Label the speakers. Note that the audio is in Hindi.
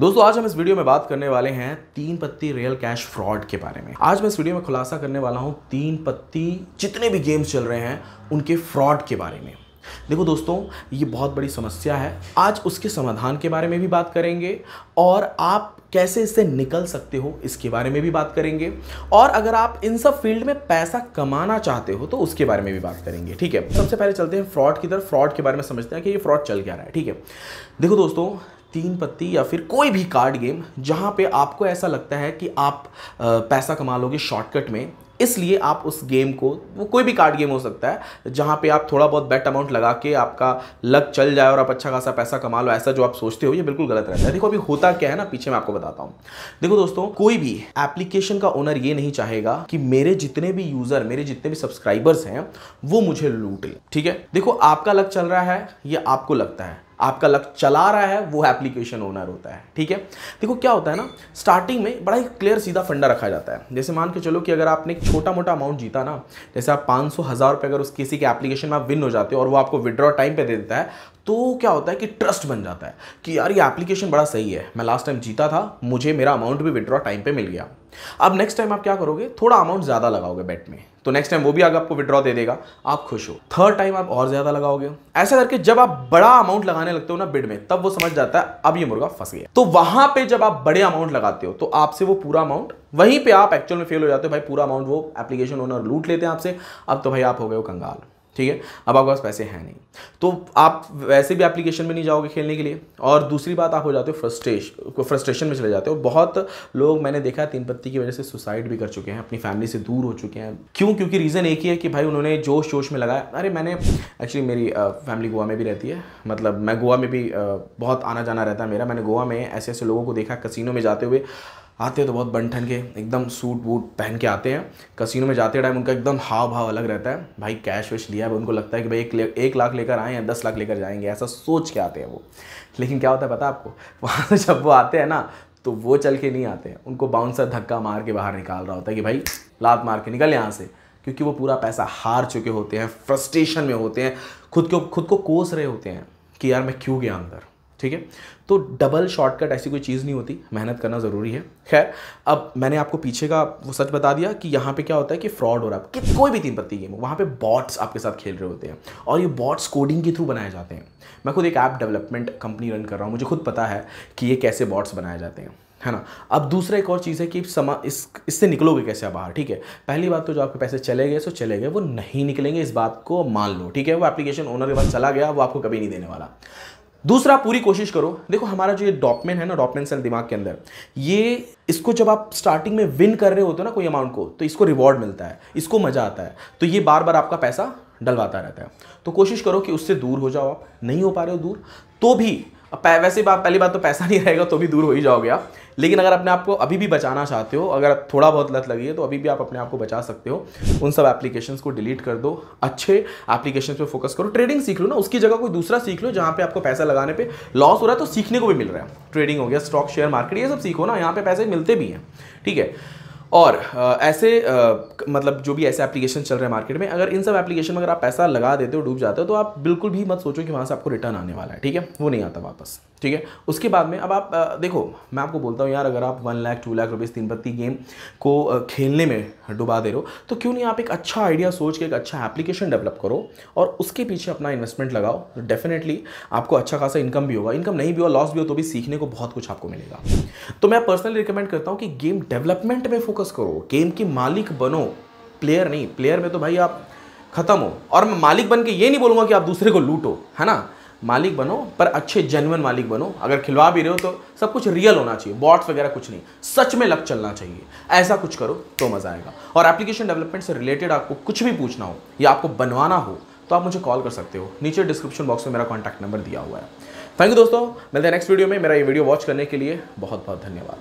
Speaker 1: दोस्तों आज हम इस वीडियो में बात करने वाले हैं तीन पत्ती रियल कैश फ्रॉड के बारे में आज मैं इस वीडियो में खुलासा करने वाला हूँ तीन पत्ती जितने भी गेम्स चल रहे हैं उनके फ्रॉड के बारे में देखो दोस्तों ये बहुत बड़ी समस्या है आज उसके समाधान के बारे में भी बात करेंगे और आप कैसे इससे निकल सकते हो इसके बारे में भी बात करेंगे और अगर आप इन सब फील्ड में पैसा कमाना चाहते हो तो उसके बारे में भी बात करेंगे ठीक है सबसे पहले चलते हैं फ्रॉड की तरफ फ्रॉड के बारे में समझते हैं कि ये फ्रॉड चल क्या रहा है ठीक है देखो दोस्तों तीन पत्ती या फिर कोई भी कार्ड गेम जहाँ पे आपको ऐसा लगता है कि आप पैसा कमा लोगे शॉर्टकट में इसलिए आप उस गेम को वो कोई भी कार्ड गेम हो सकता है जहाँ पे आप थोड़ा बहुत बेट अमाउंट लगा के आपका लक चल जाए और आप अच्छा खासा पैसा कमा लो ऐसा जो आप सोचते हो ये बिल्कुल गलत रहता है देखो अभी होता क्या है ना पीछे मैं आपको बताता हूँ देखो दोस्तों कोई भी एप्लीकेशन का ओनर ये नहीं चाहेगा कि मेरे जितने भी यूजर मेरे जितने भी सब्सक्राइबर्स हैं वो मुझे लूट लें ठीक है देखो आपका लक चल रहा है ये आपको लगता है आपका लक चला रहा है वो एप्लीकेशन ओनर होता है ठीक है देखो क्या होता है ना स्टार्टिंग में बड़ा ही क्लियर सीधा फंडा रखा जाता है जैसे मान के चलो कि अगर आपने छोटा मोटा अमाउंट जीता ना जैसे आप पाँच सौ हज़ार रुपये अगर उस किसी के एप्लीकेशन में आप विन हो जाते हो और वो आपको विड्रॉ टाइम पे दे देता है तो क्या होता है कि ट्रस्ट बन जाता है कि यार ये एप्लीकेशन बड़ा सही है मैं लास्ट टाइम जीता था मुझे मेरा अमाउंट भी विड्रॉ टाइम पे मिल गया अब नेक्स्ट टाइम आप क्या करोगे थोड़ा अमाउंट ज़्यादा लगाओगे बेट में तो नेक्स्ट टाइम वो भी आगे आपको विड्रॉ दे देगा आप खुश हो थर्ड टाइम आप और ज़्यादा लगाओगे ऐसा करके जब आप बड़ा अमाउंट लगाने लगते हो ना बिड में तब वो समझ जाता है अब ये मुर्गा फंस गया तो वहां पे जब आप बड़े अमाउंट लगाते हो तो आपसे वो पूरा अमाउंट वहीं पे आप एक्चुअल में फेल हो जाते हो भाई पूरा अमाउंट वो एप्लीकेशन ओनर लूट लेते हैं आपसे अब तो भाई आप हो गए हो कंगाल ठीक है अब आपके पास पैसे हैं नहीं तो आप वैसे भी एप्लीकेशन में नहीं जाओगे खेलने के लिए और दूसरी बात आप हो जाते हो फ्रस्ट्रेश फ्रस्ट्रेशन में चले जाते हो बहुत लोग मैंने देखा तीन पत्ती की वजह से सुसाइड भी कर चुके हैं अपनी फैमिली से दूर हो चुके हैं क्यों क्योंकि रीज़न एक ही है कि भाई उन्होंने जोश जोश में लगाया अरे मैंने एक्चुअली मेरी फैमिली गोवा में भी रहती है मतलब मैं गोवा में भी बहुत आना जाना रहता है मेरा मैंने गोवा में ऐसे ऐसे लोगों को देखा कसिनो में जाते हुए आते हैं तो बहुत बन ठन के एकदम सूट वूट पहन के आते हैं कसिनो में जाते टाइम उनका एकदम हाव भाव अलग रहता है भाई कैश वैश लिया है उनको लगता है कि भाई एक ले, एक लाख लेकर आए या दस लाख लेकर जाएंगे ऐसा सोच के आते हैं वो लेकिन क्या होता है पता आपको वहाँ से जब वो आते हैं ना तो वो चल के नहीं आते हैं उनको बाउंसर धक्का मार के बाहर निकाल रहा होता है कि भाई लात मार के निकल यहाँ से क्योंकि वो पूरा पैसा हार चुके होते हैं फ्रस्ट्रेशन में होते हैं खुद को खुद को कोस रहे होते हैं कि यार मैं क्यों गया अंदर ठीक है तो डबल शॉर्टकट ऐसी कोई चीज़ नहीं होती मेहनत करना ज़रूरी है खैर अब मैंने आपको पीछे का वो सच बता दिया कि यहाँ पे क्या होता है कि फ्रॉड हो रहा है कि कोई भी तीन पत्ती गेम हो वहाँ पे बॉट्स आपके साथ खेल रहे होते हैं और ये बॉट्स कोडिंग के थ्रू बनाए जाते हैं मैं खुद एक ऐप डेवलपमेंट कंपनी रन कर रहा हूँ मुझे खुद पता है कि ये कैसे बॉट्स बनाए जाते हैं है ना अब दूसरा एक और चीज़ है कि समा इस इससे निकलोगे कैसे आप बाहर ठीक है पहली बात तो जो आपके पैसे चले गए सो चले गए वो नहीं निकलेंगे इस बात को मान लो ठीक है वो एप्लीकेशन ओनर के पास चला गया वो आपको कभी नहीं देने वाला दूसरा पूरी कोशिश करो देखो हमारा जो ये डॉपमेन है ना डॉपमेन सेल दिमाग के अंदर ये इसको जब आप स्टार्टिंग में विन कर रहे होते हो ना कोई अमाउंट को तो इसको रिवॉर्ड मिलता है इसको मज़ा आता है तो ये बार बार आपका पैसा डलवाता रहता है तो कोशिश करो कि उससे दूर हो जाओ आप नहीं हो पा रहे हो दूर तो भी वैसे बात पहली बात तो पैसा नहीं रहेगा तो भी दूर हो ही जाओगे आप लेकिन अगर अपने आप को अभी भी बचाना चाहते हो अगर थोड़ा बहुत लत लगी है तो अभी भी आप अपने आप को बचा सकते हो उन सब एप्लीकेशन को डिलीट कर दो अच्छे एप्लीकेशन पे फोकस करो ट्रेडिंग सीख लो ना उसकी जगह कोई दूसरा सीख लो जहाँ पे आपको पैसा लगाने पर लॉस हो रहा है तो सीखने को भी मिल रहा है ट्रेडिंग हो गया स्टॉक शेयर मार्केट ये सब सीखो ना यहाँ पे पैसे मिलते भी हैं ठीक है और आ, ऐसे आ, मतलब जो भी ऐसे एप्लीकेशन चल रहे हैं मार्केट में अगर इन सब एप्लीकेशन में अगर आप पैसा लगा देते हो डूब जाते हो तो आप बिल्कुल भी मत सोचो कि वहाँ से आपको रिटर्न आने वाला है ठीक है वो नहीं आता वापस ठीक है उसके बाद में अब आप आ, देखो मैं आपको बोलता हूँ यार अगर आप one lakh two lakh rupees Teen Patti game को खेलने में डुबा दे रहे हो तो क्यों नहीं आप एक अच्छा आइडिया सोच के एक अच्छा एप्लीकेशन डेवलप करो और उसके पीछे अपना इन्वेस्टमेंट लगाओ डेफिनेटली आपको अच्छा खासा इनकम भी होगा इनकम नहीं भी हो लॉस भी हो तो भी सीखने को बहुत कुछ आपको मिलेगा तो मैं पर्सनली रिकमेंड करता हूँ कि गेम डेवलपमेंट में फोकस फोकस करो गेम के मालिक बनो प्लेयर नहीं प्लेयर में तो भाई आप ख़त्म हो और मैं मालिक बन के ये नहीं बोलूँगा कि आप दूसरे को लूटो है ना मालिक बनो पर अच्छे जेनुअन मालिक बनो अगर खिलवा भी रहे हो तो सब कुछ रियल होना चाहिए बॉट्स वगैरह कुछ नहीं सच में लग चलना चाहिए ऐसा कुछ करो तो मज़ा आएगा और एप्लीकेशन डेवलपमेंट से रिलेटेड आपको कुछ भी पूछना हो या आपको बनवाना हो तो आप मुझे कॉल कर सकते हो नीचे डिस्क्रिप्शन बॉक्स में मेरा कॉन्टैक्ट नंबर दिया हुआ है थैंक यू दोस्तों मिलते हैं नेक्स्ट वीडियो में मेरा ये वीडियो वॉच करने के लिए बहुत बहुत धन्यवाद